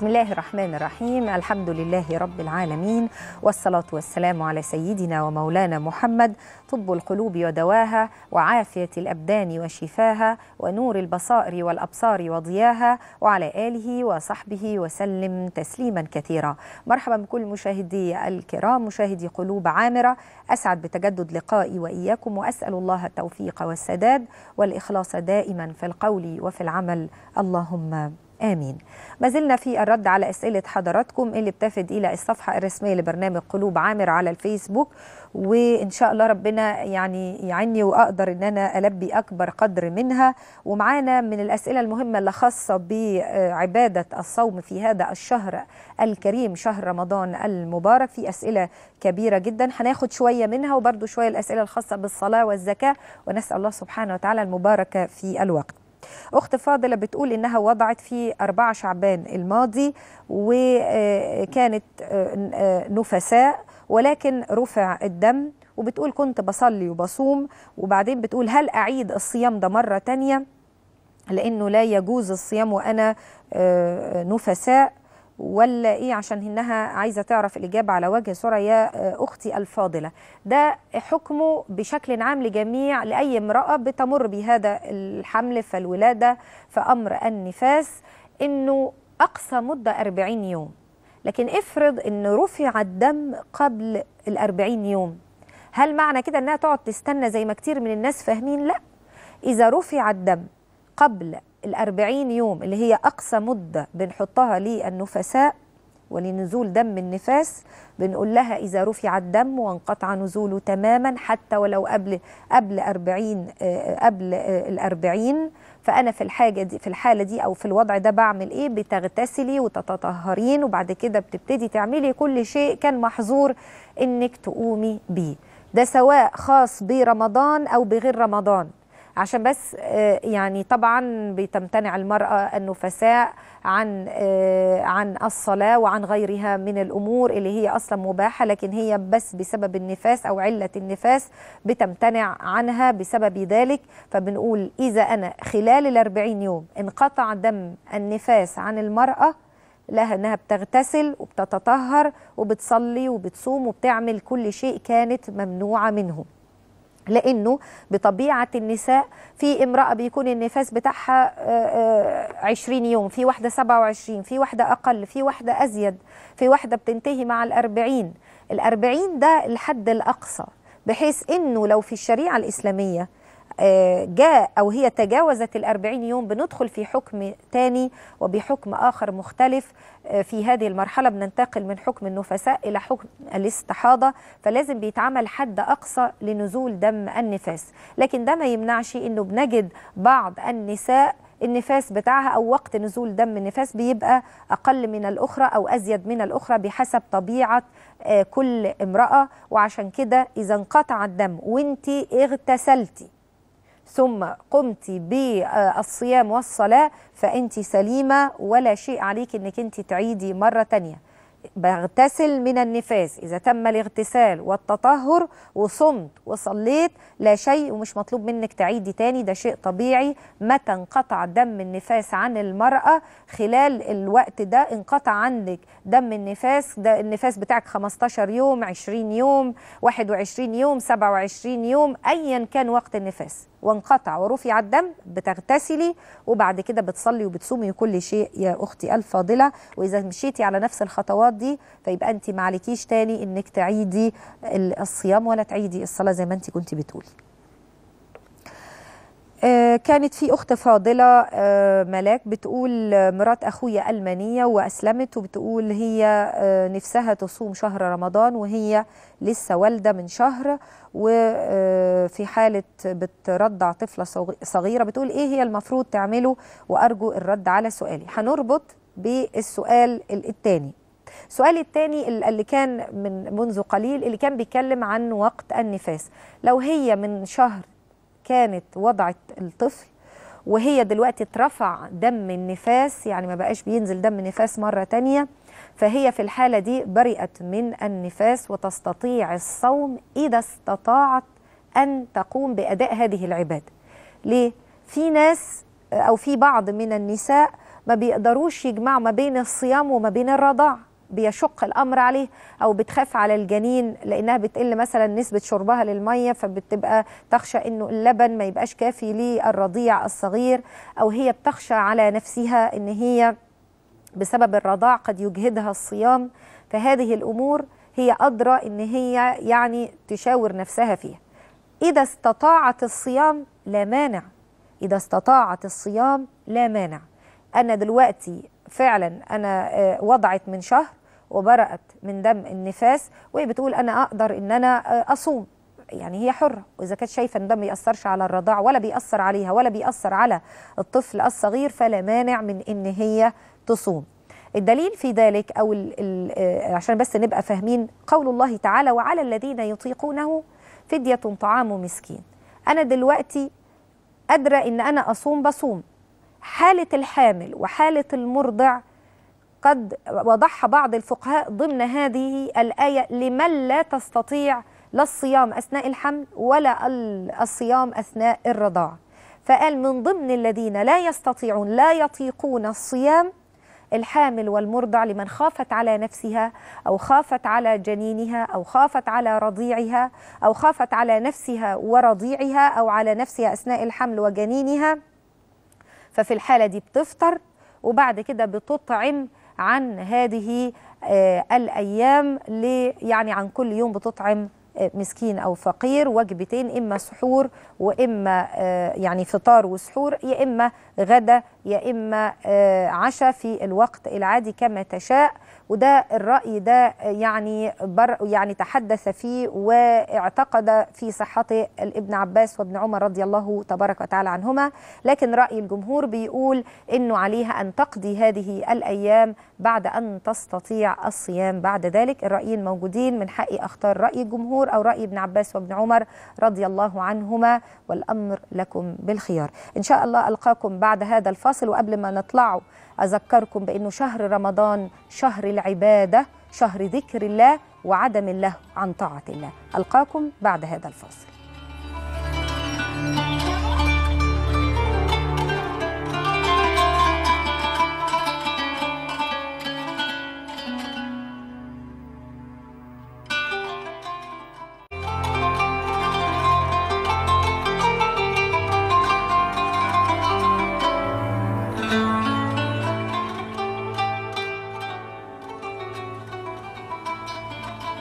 بسم الله الرحمن الرحيم الحمد لله رب العالمين والصلاة والسلام على سيدنا ومولانا محمد طب القلوب ودواها وعافية الأبدان وشفاها ونور البصائر والأبصار وضياها وعلى آله وصحبه وسلم تسليما كثيرا مرحبا بكل مشاهدي الكرام مشاهدي قلوب عامرة أسعد بتجدد لقائي وإياكم وأسأل الله التوفيق والسداد والإخلاص دائما في القول وفي العمل اللهم آمين ما زلنا في الرد على أسئلة حضراتكم اللي بتفد إلى الصفحة الرسمية لبرنامج قلوب عامر على الفيسبوك وإن شاء الله ربنا يعني يعني وأقدر إن أنا ألبي أكبر قدر منها ومعانا من الأسئلة المهمة اللي خاصة بعبادة الصوم في هذا الشهر الكريم شهر رمضان المبارك في أسئلة كبيرة جدا هناخد شوية منها وبرضو شوية الأسئلة الخاصة بالصلاة والزكاة ونسأل الله سبحانه وتعالى المباركة في الوقت أخت فاضلة بتقول إنها وضعت في 4 شعبان الماضي وكانت آه، آه، نفساء ولكن رفع الدم وبتقول كنت بصلي وبصوم وبعدين بتقول هل أعيد الصيام ده مرة تانية لأنه لا يجوز الصيام وأنا آه، نفساء ولا ايه عشان انها عايزه تعرف الاجابه على وجه سرعه يا آه، اختي الفاضله ده حكمه بشكل عام لجميع لاي امراه بتمر بهذا الحمل فالولاده فامر النفاس انه اقصى مده 40 يوم لكن افرض ان رفع الدم قبل ال 40 يوم هل معنى كده انها تقعد تستنى زي ما كتير من الناس فاهمين لا اذا رفع الدم قبل الأربعين يوم اللي هي أقصى مدة بنحطها للنفساء ولنزول دم النفاس بنقول لها إذا رفع الدم وانقطع نزوله تماما حتى ولو قبل قبل 40 آه، قبل آه، ال 40 فأنا في الحاجة دي في الحالة دي أو في الوضع ده بعمل إيه بتغتسلي وتتطهرين وبعد كده بتبتدي تعملي كل شيء كان محظور إنك تقومي بيه ده سواء خاص برمضان أو بغير رمضان عشان بس آه، يعني طبعا بتمتنع المرأة النفساء عن آه، عن الصلاة وعن غيرها من الأمور اللي هي أصلا مباحة لكن هي بس بسبب النفاس أو علة النفاس بتمتنع عنها بسبب ذلك فبنقول إذا أنا خلال الأربعين يوم انقطع دم النفاس عن المرأة لها انها بتغتسل وبتتطهر وبتصلي وبتصوم وبتعمل كل شيء كانت ممنوعه منه لانه بطبيعه النساء في امراه بيكون النفاس بتاعها 20 آه، آه، يوم في واحده 27 في واحده اقل في واحده ازيد في واحده بتنتهي مع ال40 ال40 ده الحد الاقصى بحيث انه لو في الشريعه الاسلاميه جاء أو هي تجاوزت الأربعين يوم بندخل في حكم تاني وبحكم آخر مختلف آه، في هذه المرحلة بننتقل من حكم النفساء إلى حكم الاستحاضة فلازم بيتعمل حد أقصى لنزول دم النفاس لكن ده ما يمنعش أنه بنجد بعض النساء النفاس بتاعها او وقت نزول دم النفاس بيبقى اقل من الاخرى او ازيد من الاخرى بحسب طبيعه آه، كل امراه وعشان كده اذا انقطع الدم وانت اغتسلتي ثم قمت بالصيام والصلاة فأنت سليمة ولا شيء عليك أنك أنت تعيدي مرة تانية بغتسل من النفاس إذا تم الاغتسال والتطهر وصمت وصليت لا شيء ومش مطلوب منك تعيدي تاني ده شيء طبيعي متى انقطع دم النفاس عن المرأة خلال الوقت ده انقطع عندك دم النفاس ده النفاس بتاعك 15 يوم 20 يوم 21 يوم 27 يوم أيا كان وقت النفاس وانقطع ورفع الدم بتغتسلي وبعد كده بتصلي وبتصومي كل شيء يا اختي الفاضله واذا مشيتي على نفس الخطوات دي فيبقى انت ما عليكيش تاني انك تعيدي الصيام ولا تعيدي الصلاه زي ما انت كنت بتقولي آه، كانت في أخت فاضلة آه، ملاك بتقول آه، مرات أخويا ألمانية وأسلمت وبتقول هي نفسها تصوم شهر رمضان وهي لسه والدة من شهر وفي حالة بترضع طفلة صغيرة بتقول إيه هي المفروض تعمله وأرجو الرد على سؤالي هنربط بالسؤال الثاني السؤال الثاني اللي كان من منذ قليل اللي كان بيتكلم عن وقت النفاس لو هي من شهر كانت وضعت الطفل وهي دلوقتي اترفع دم النفاس يعني ما بقاش بينزل دم النفاس مرة تانية فهي في الحالة دي برئت من النفاس وتستطيع الصوم إذا استطاعت أن تقوم بأداء هذه العبادة ليه؟ في ناس أو في بعض من النساء ما بيقدروش يجمعوا ما بين الصيام وما بين الرضاعه بيشق الامر عليه او بتخاف على الجنين لانها بتقل مثلا نسبه شربها للميه فبتبقى تخشى انه اللبن ما يبقاش كافي للرضيع الصغير او هي بتخشى على نفسها ان هي بسبب الرضاع قد يجهدها الصيام فهذه الامور هي ادرى ان هي يعني تشاور نفسها فيها اذا استطاعت الصيام لا مانع اذا استطاعت الصيام لا مانع انا دلوقتي فعلا انا آه، وضعت من شهر وبرأت من دم النفاس وهي بتقول أنا أقدر إن أنا آه، أصوم يعني هي حرة وإذا كانت شايفة إن ده ما على الرضاعة ولا بيأثر عليها ولا بيأثر على الطفل الصغير فلا مانع من إن هي تصوم الدليل في ذلك أو الـ الـ آه، عشان بس نبقى فاهمين قول الله تعالى وعلى الذين يطيقونه فدية طعام مسكين أنا دلوقتي قادرة إن أنا أصوم بصوم حالة الحامل وحالة المرضع قد وضعها بعض الفقهاء ضمن هذه الآية لمن لا تستطيع لا الصيام أثناء الحمل ولا الصيام أثناء الرضاعة فقال من ضمن الذين لا يستطيعون لا يطيقون الصيام الحامل والمرضع لمن خافت على نفسها أو خافت على جنينها أو خافت على رضيعها أو خافت على نفسها ورضيعها أو على نفسها أثناء الحمل وجنينها ففي الحالة دي بتفطر وبعد كده بتطعم عن هذه آه، الأيام يعني عن كل يوم بتطعم آه، مسكين أو فقير وجبتين إما سحور وإما آه، يعني فطار وسحور يا إما غدا يا إما عشاء في الوقت العادي كما تشاء وده الرأي ده يعني بر يعني تحدث فيه واعتقد في صحته الابن عباس وابن عمر رضي الله تبارك وتعالى عنهما لكن رأي الجمهور بيقول انه عليها ان تقضي هذه الايام بعد ان تستطيع الصيام بعد ذلك الرأيين موجودين من حقي اختار رأي الجمهور او رأي ابن عباس وابن عمر رضي الله عنهما والامر لكم بالخيار ان شاء الله القاكم بعد هذا الفاصل وقبل ما نطلعوا أذكركم بأنه شهر رمضان شهر العبادة شهر ذكر الله وعدم الله عن طاعة الله ألقاكم بعد هذا الفاصل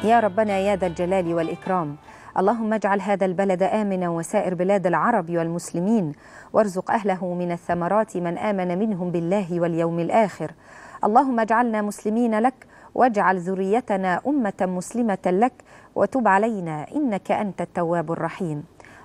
يا ربنا يا ذا الجلال والإكرام اللهم اجعل هذا البلد آمنا وسائر بلاد العرب والمسلمين وارزق أهله من الثمرات من آمن منهم بالله واليوم الآخر اللهم اجعلنا مسلمين لك واجعل ذريتنا أمة مسلمة لك وتب علينا إنك أنت التواب الرحيم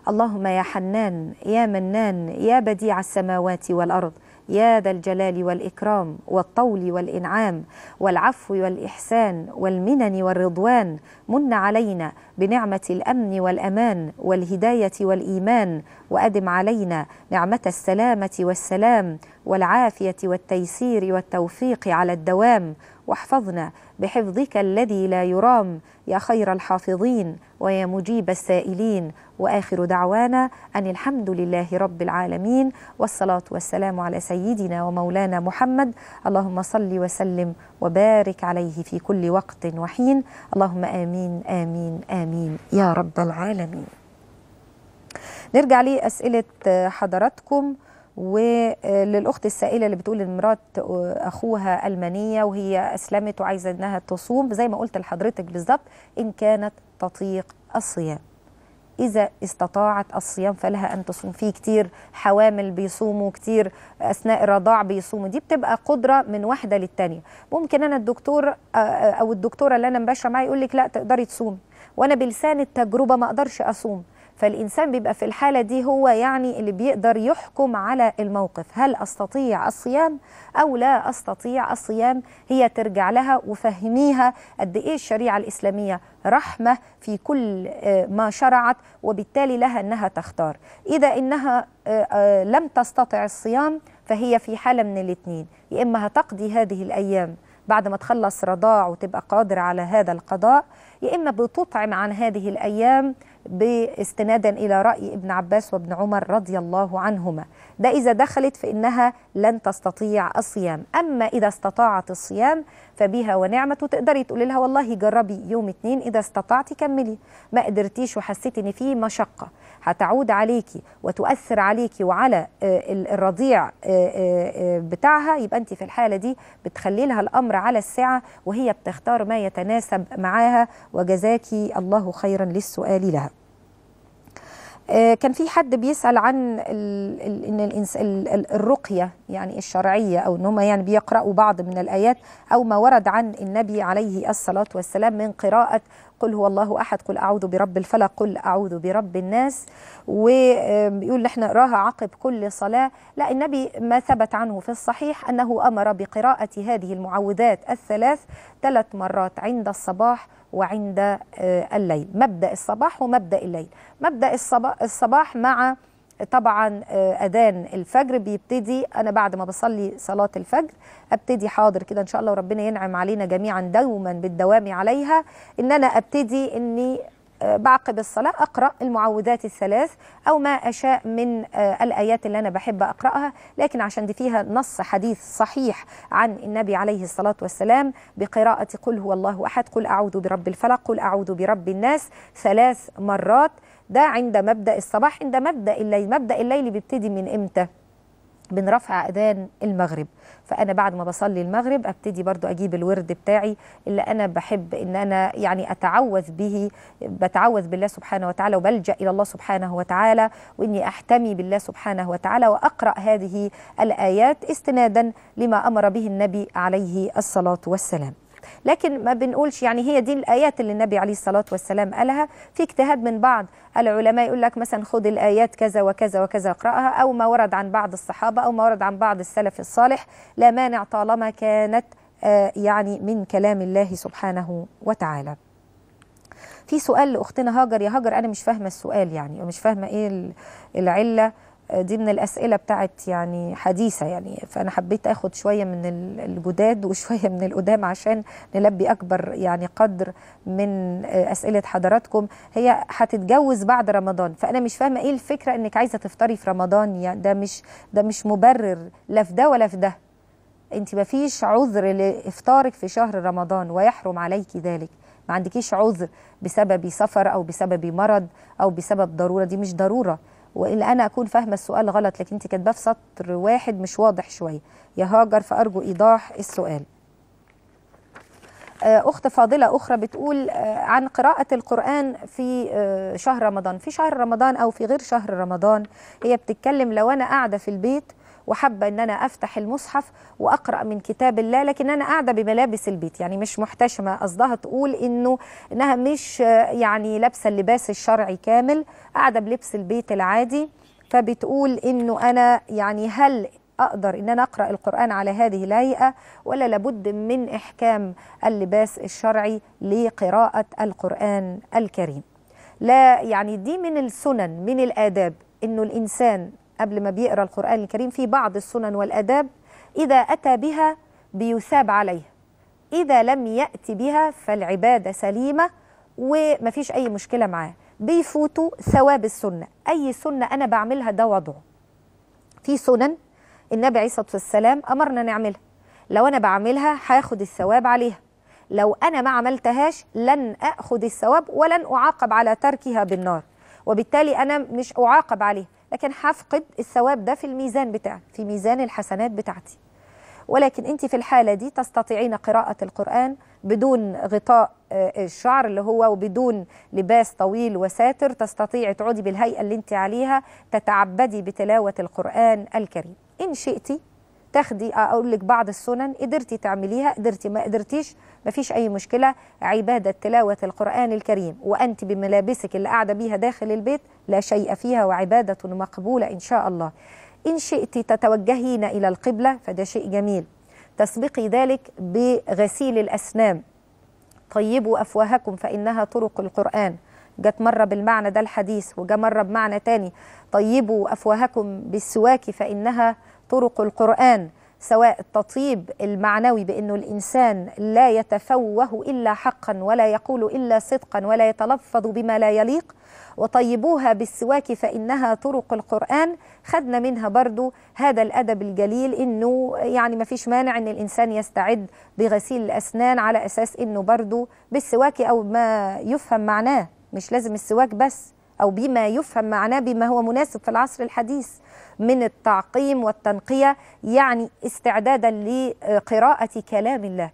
اللهم يا حنان يا منان يا بديع السماوات والأرض يا ذا الجلال والإكرام والطول والإنعام والعفو والإحسان والمنن والرضوان من علينا بنعمة الأمن والأمان والهداية والإيمان وأدم علينا نعمة السلامة والسلام والعافية والتيسير والتوفيق على الدوام واحفظنا بحفظك الذي لا يرام يا خير الحافظين ويا مجيب السائلين واخر دعوانا ان الحمد لله رب العالمين والصلاه والسلام على سيدنا ومولانا محمد اللهم صل وسلم وبارك عليه في كل وقت وحين اللهم امين امين امين يا رب العالمين نرجع لاسئله حضراتكم وللأخت السائلة اللي بتقول إن مرات أخوها ألمانية وهي أسلمت وعايزة إنها تصوم زي ما قلت لحضرتك بالظبط إن كانت تطيق الصيام إذا استطاعت الصيام فلها أن تصوم في كتير حوامل بيصوموا كتير أثناء الرضاع بيصوموا دي بتبقى قدرة من واحدة للتانية ممكن أنا الدكتور أو الدكتورة اللي أنا مباشرة معايا يقول لك لا تقدري تصومي وأنا بلسان التجربة ما أقدرش أصوم فالإنسان بيبقى في الحالة دي هو يعني اللي بيقدر يحكم على الموقف هل أستطيع الصيام أو لا أستطيع الصيام هي ترجع لها وفهميها قد إيه الشريعة الإسلامية رحمة في كل آه، ما شرعت وبالتالي لها أنها تختار إذا إنها آه، آه، لم تستطع الصيام فهي في حالة من الاتنين يا إما هتقضي هذه الأيام بعد ما تخلص رضاع وتبقى قادر على هذا القضاء يا إما بتطعم عن هذه الأيام باستنادا إلى رأي ابن عباس وابن عمر رضي الله عنهما ده إذا دخلت في أنها لن تستطيع الصيام أما إذا استطاعت الصيام فبها ونعمة وتقدري تقولي لها والله جربي يوم اتنين إذا استطعتي كملي ما قدرتيش وحسيتي إن في مشقة هتعود عليكي وتؤثر عليكي وعلى آه، الرضيع آه، آه، بتاعها يبقى أنت في الحالة دي بتخلي لها الأمر على السعة وهي بتختار ما يتناسب معاها وجزاكي الله خيرا للسؤال لها آه، كان في حد بيسأل عن ان الرقية يعني الشرعية أو إن هم يعني بيقرأوا بعض من الآيات أو ما ورد عن النبي عليه الصلاة والسلام من قراءة قل هو الله أحد قل أعوذ برب الفلق قل أعوذ برب الناس ويقول احنا نقراها عقب كل صلاة لا النبي ما ثبت عنه في الصحيح أنه أمر بقراءة هذه المعوذات الثلاث ثلاث مرات عند الصباح وعند آه، الليل مبدأ الصباح ومبدأ الليل مبدأ الصباح مع طبعا آه، اذان الفجر بيبتدي انا بعد ما بصلي صلاه الفجر ابتدي حاضر كده ان شاء الله وربنا ينعم علينا جميعا دوما بالدوام عليها ان انا ابتدي اني آه، بعقب الصلاة أقرأ المعوذات الثلاث أو ما أشاء من آه، الآيات اللي أنا بحب أقرأها لكن عشان دي فيها نص حديث صحيح عن النبي عليه الصلاة والسلام بقراءة قل هو الله أحد قل أعوذ برب الفلق قل أعوذ برب الناس ثلاث مرات ده عند مبدأ الصباح عند مبدأ الليل مبدأ الليل بيبتدي من إمتى؟ من رفع أذان المغرب فأنا بعد ما بصلي المغرب أبتدي برضو أجيب الورد بتاعي اللي أنا بحب إن أنا يعني أتعوذ به بتعوذ بالله سبحانه وتعالى وبلجأ إلى الله سبحانه وتعالى وإني أحتمي بالله سبحانه وتعالى وأقرأ هذه الآيات استنادا لما أمر به النبي عليه الصلاة والسلام لكن ما بنقولش يعني هي دي الآيات اللي النبي عليه الصلاة والسلام قالها في اجتهاد من بعض العلماء يقول لك مثلا خد الآيات كذا وكذا وكذا اقرأها أو ما ورد عن بعض الصحابة أو ما ورد عن بعض السلف الصالح لا مانع طالما كانت آه، يعني من كلام الله سبحانه وتعالى في سؤال لاختنا هاجر يا هاجر انا مش فاهمه السؤال يعني ومش فاهمه ايه العله آه، دي من الاسئله بتاعت يعني حديثه يعني فانا حبيت اخد شويه من الجداد وشويه من القدام عشان نلبي اكبر يعني قدر من آه، اسئله حضراتكم هي هتتجوز بعد رمضان فانا مش فاهمه ايه الفكره انك عايزه تفطري في رمضان يعني ده مش ده مش مبرر لا في ده ولا في ده انت ما فيش عذر لافطارك في شهر رمضان ويحرم عليك ذلك ما عندكيش عذر بسبب سفر او بسبب مرض او بسبب ضروره دي مش ضروره وان انا اكون فاهمه السؤال غلط لكن انت كاتباه في سطر واحد مش واضح شويه يا هاجر فارجو ايضاح السؤال آه، اخت فاضله اخرى بتقول آه، عن قراءه القران في آه، شهر رمضان في شهر رمضان او في غير شهر رمضان هي بتتكلم لو انا قاعده في البيت وحابه ان انا افتح المصحف واقرا من كتاب الله لكن انا قاعده بملابس البيت يعني مش محتشمه قصدها تقول انه انها مش يعني لابسه اللباس الشرعي كامل قاعده بلبس البيت العادي فبتقول انه انا يعني هل اقدر ان انا اقرا القران على هذه الهيئه ولا لابد من احكام اللباس الشرعي لقراءه القران الكريم لا يعني دي من السنن من الاداب انه الانسان قبل ما بيقرا القرآن الكريم في بعض السنن والآداب إذا أتى بها بيثاب عليها إذا لم يأتي بها فالعبادة سليمة ومفيش أي مشكلة معاه بيفوتوا ثواب السنة أي سنة أنا بعملها ده وضعه في سنن النبي عليه الصلاة والسلام أمرنا نعملها لو أنا بعملها هاخد الثواب عليها لو أنا ما عملتهاش لن أخذ الثواب ولن أعاقب على تركها بالنار وبالتالي أنا مش أعاقب عليه لكن هفقد الثواب ده في الميزان بتاعي في ميزان الحسنات بتاعتي ولكن انت في الحاله دي تستطيعين قراءه القران بدون غطاء آه، الشعر اللي هو وبدون لباس طويل وساتر تستطيعي تعودي بالهيئه اللي انت عليها تتعبدي بتلاوه القران الكريم ان شئتي تاخدي اقول لك بعض السنن قدرتي تعمليها قدرتي ما قدرتيش ما فيش اي مشكله عباده تلاوه القران الكريم وانت بملابسك اللي قاعده بيها داخل البيت لا شيء فيها وعباده مقبوله ان شاء الله ان شئت تتوجهين الى القبله فده شيء جميل تسبقي ذلك بغسيل الاسنان طيبوا افواهكم فانها طرق القران جت مرة بالمعنى ده الحديث وجا مرة بمعنى تاني طيبوا أفواهكم بالسواك فإنها طرق القرآن سواء التطيب المعنوي بأنه الإنسان لا يتفوه إلا حقا ولا يقول إلا صدقا ولا يتلفظ بما لا يليق وطيبوها بالسواك فإنها طرق القرآن خدنا منها برضو هذا الأدب الجليل إنه يعني ما فيش مانع إن الإنسان يستعد بغسيل الأسنان على أساس إنه برضو بالسواك أو ما يفهم معناه مش لازم السواك بس أو بما يفهم معناه بما هو مناسب في العصر الحديث من التعقيم والتنقية يعني استعدادا لقراءة كلام الله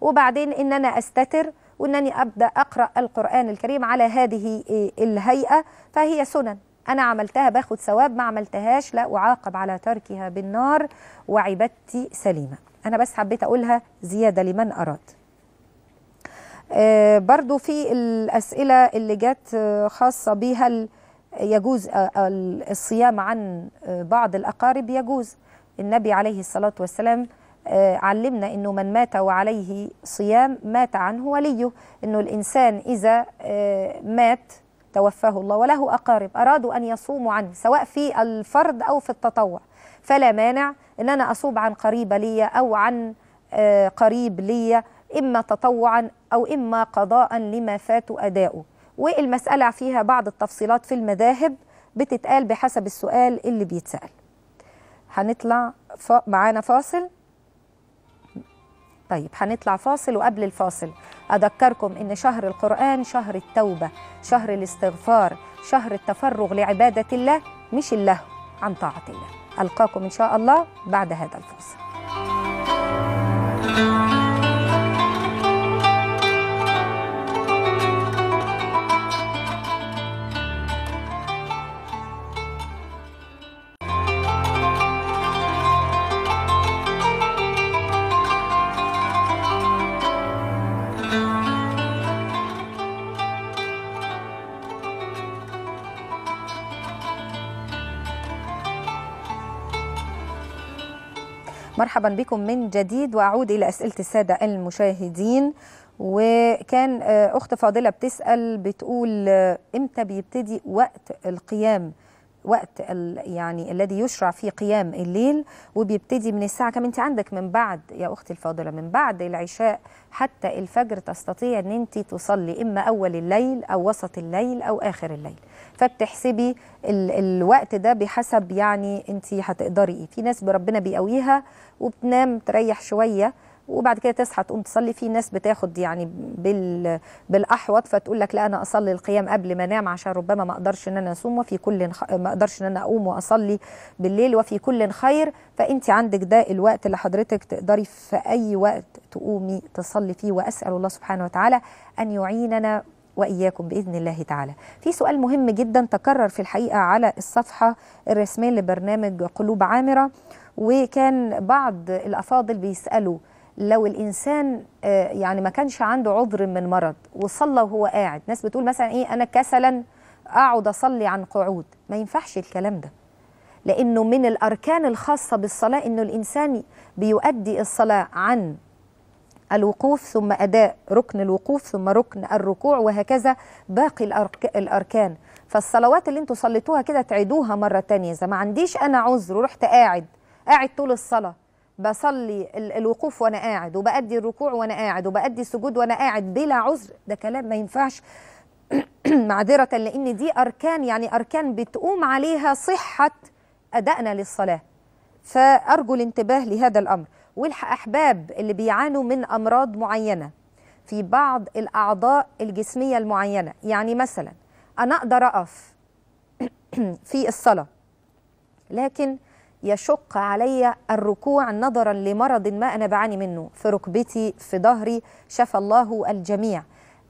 وبعدين إن أنا أستتر وإنني أبدأ أقرأ القرآن الكريم على هذه آه، الهيئة فهي سنن أنا عملتها باخد ثواب ما عملتهاش لا أعاقب على تركها بالنار وعبادتي سليمة أنا بس حبيت أقولها زيادة لمن أراد آه، برضو في الأسئلة اللي جت آه، خاصة بها يجوز آه، الصيام عن بعض الأقارب يجوز النبي عليه الصلاة والسلام علمنا أنه من مات وعليه صيام مات عنه وليه أنه الإنسان إذا مات توفاه الله وله أقارب أرادوا أن يصوموا عنه سواء في الفرض أو في التطوع فلا مانع أن أنا أصوب عن قريبة لي أو عن قريب لي إما تطوعا أو إما قضاء لما فات أداؤه والمسألة فيها بعض التفصيلات في المذاهب بتتقال بحسب السؤال اللي بيتسأل هنطلع ف... معانا فاصل طيب هنطلع فاصل وقبل الفاصل أذكركم إن شهر القرآن شهر التوبة شهر الاستغفار شهر التفرغ لعبادة الله مش الله عن طاعة الله ألقاكم إن شاء الله بعد هذا الفاصل مرحبا بكم من جديد وأعود إلى أسئلة السادة المشاهدين وكان آه، أخت فاضلة بتسأل بتقول آه، إمتى بيبتدي وقت القيام وقت يعني الذي يشرع فيه قيام الليل وبيبتدي من الساعه كم انت عندك من بعد يا اختي الفاضله من بعد العشاء حتى الفجر تستطيع ان انت تصلي اما اول الليل او وسط الليل او اخر الليل فبتحسبي ال الوقت ده بحسب يعني انت هتقدري ايه في ناس بربنا بيقويها وبتنام تريح شويه وبعد كده تصحى تقوم تصلي في ناس بتاخد يعني بال بالاحوط فتقول لك لا انا اصلي القيام قبل ما انام عشان ربما ما اقدرش ان انا اصوم وفي كل ما اقدرش ان انا اقوم واصلي بالليل وفي كل خير فانت عندك ده الوقت اللي حضرتك تقدري في اي وقت تقومي تصلي فيه واسال الله سبحانه وتعالى ان يعيننا واياكم باذن الله تعالى. في سؤال مهم جدا تكرر في الحقيقه على الصفحه الرسميه لبرنامج قلوب عامره وكان بعض الأفاضل بيسألوا لو الإنسان آه، يعني ما كانش عنده عذر من مرض وصلى وهو قاعد ناس بتقول مثلا إيه أنا كسلا أقعد أصلي عن قعود ما ينفعش الكلام ده لأنه من الأركان الخاصة بالصلاة أنه الإنسان بيؤدي الصلاة عن الوقوف ثم أداء ركن الوقوف ثم ركن الركوع وهكذا باقي الأركان فالصلوات اللي انتوا صليتوها كده تعيدوها مرة تانية إذا ما عنديش أنا عذر ورحت قاعد قاعد طول الصلاة بصلي الوقوف وانا قاعد وبأدي الركوع وانا قاعد وبأدي السجود وانا قاعد بلا عذر ده كلام ما ينفعش معذرة لأن دي أركان يعني أركان بتقوم عليها صحة أدائنا للصلاة فأرجو الانتباه لهذا الأمر والحق أحباب اللي بيعانوا من أمراض معينة في بعض الأعضاء الجسمية المعينة يعني مثلا أنا أقدر أقف في الصلاة لكن يشق علي الركوع نظرا لمرض ما أنا بعاني منه في ركبتي في ظهري شفى الله الجميع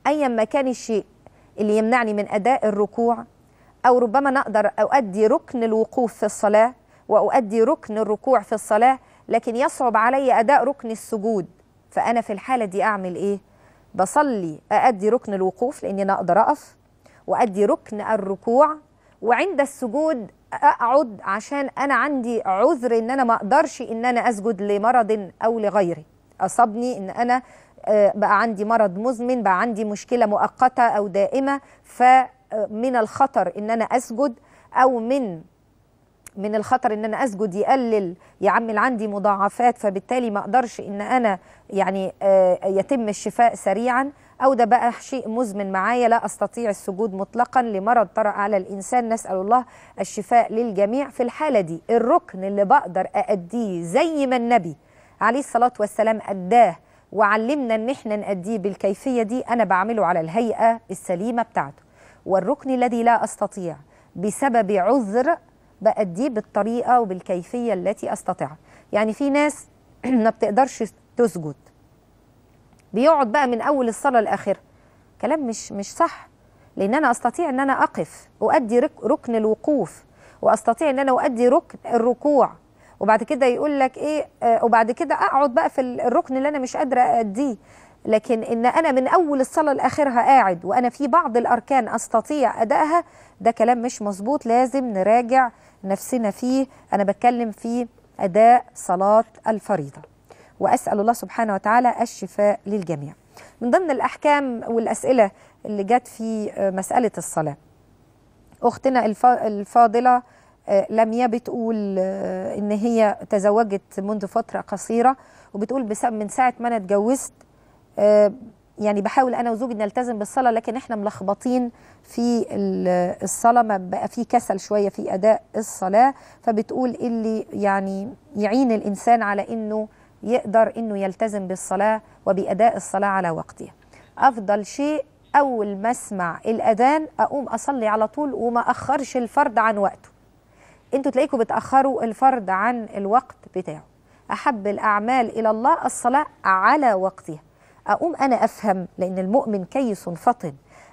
أيا ما كان الشيء اللي يمنعني من أداء الركوع أو ربما نقدر أؤدي ركن الوقوف في الصلاة وأؤدي ركن الركوع في الصلاة لكن يصعب علي أداء ركن السجود فأنا في الحالة دي أعمل إيه؟ بصلي أأدي ركن الوقوف لأني أنا أقدر أقف وأدي ركن الركوع وعند السجود اقعد عشان انا عندي عذر ان انا ما اقدرش ان انا اسجد لمرض او لغيري اصابني ان انا آه، بقى عندي مرض مزمن بقى عندي مشكله مؤقته او دائمه فمن آه، الخطر ان انا اسجد او من من الخطر ان انا اسجد يقلل يعمل عندي مضاعفات فبالتالي ما اقدرش ان انا يعني آه، يتم الشفاء سريعا أو ده بقى شيء مزمن معايا لا أستطيع السجود مطلقا لمرض طرأ على الإنسان نسأل الله الشفاء للجميع في الحالة دي الركن اللي بقدر أأديه زي ما النبي عليه الصلاة والسلام أداه وعلمنا ان احنا نأديه بالكيفية دي انا بعمله على الهيئة السليمة بتاعته والركن الذي لا استطيع بسبب عذر بأديه بالطريقة وبالكيفية التي استطيع يعني في ناس ما بتقدرش تسجد بيقعد بقى من اول الصلاه لاخرها كلام مش مش صح لان انا استطيع ان انا اقف اؤدي ركن الوقوف واستطيع ان انا اؤدي ركن الركوع وبعد كده يقول لك ايه آه وبعد كده اقعد بقى في الركن اللي انا مش قادره اديه لكن ان انا من اول الصلاه لاخرها قاعد وانا في بعض الاركان استطيع ادائها ده كلام مش مظبوط لازم نراجع نفسنا فيه انا بتكلم في اداء صلاه الفريضه وأسأل الله سبحانه وتعالى الشفاء للجميع من ضمن الأحكام والأسئلة اللي جت في مسألة الصلاة أختنا الفاضلة آه، لميا بتقول آه، إن هي تزوجت منذ فترة قصيرة وبتقول بسبب من ساعة ما أنا اتجوزت آه، يعني بحاول انا وزوجي نلتزم بالصلاه لكن احنا ملخبطين في الصلاه ما بقى في كسل شويه في اداء الصلاه فبتقول إيه اللي يعني يعين الانسان على انه يقدر انه يلتزم بالصلاه وباداء الصلاه على وقتها افضل شيء اول ما اسمع الاذان اقوم اصلي على طول وما اخرش الفرد عن وقته انتوا تلاقيكم بتاخروا الفرد عن الوقت بتاعه احب الاعمال الى الله الصلاه على وقتها اقوم انا افهم لان المؤمن كيس فطن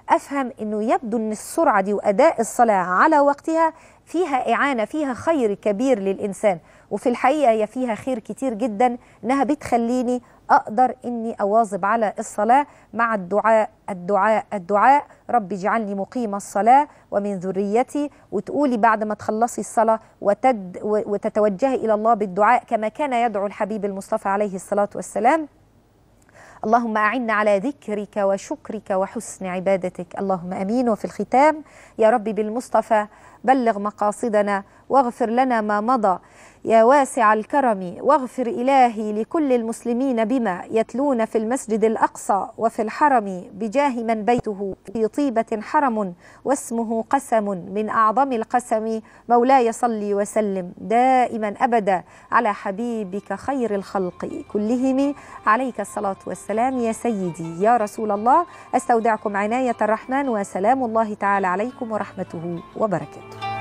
افهم انه يبدو ان السرعه دي واداء الصلاه على وقتها فيها اعانه فيها خير كبير للانسان وفي الحقيقة هي فيها خير كتير جدا إنها بتخليني أقدر إني أواظب على الصلاة مع الدعاء الدعاء الدعاء ربي اجعلني مقيم الصلاة ومن ذريتي وتقولي بعد ما تخلصي الصلاة وتد وتتوجهي إلى الله بالدعاء كما كان يدعو الحبيب المصطفى عليه الصلاة والسلام اللهم أعنا على ذكرك وشكرك وحسن عبادتك اللهم أمين وفي الختام يا ربي بالمصطفى بلغ مقاصدنا واغفر لنا ما مضى يا واسع الكرم واغفر إلهي لكل المسلمين بما يتلون في المسجد الأقصى وفي الحرم بجاه من بيته في طيبة حرم واسمه قسم من أعظم القسم مولاي صلي وسلم دائما أبدا على حبيبك خير الخلق كلهم عليك الصلاة والسلام يا سيدي يا رسول الله أستودعكم عناية الرحمن وسلام الله تعالى عليكم ورحمته وبركاته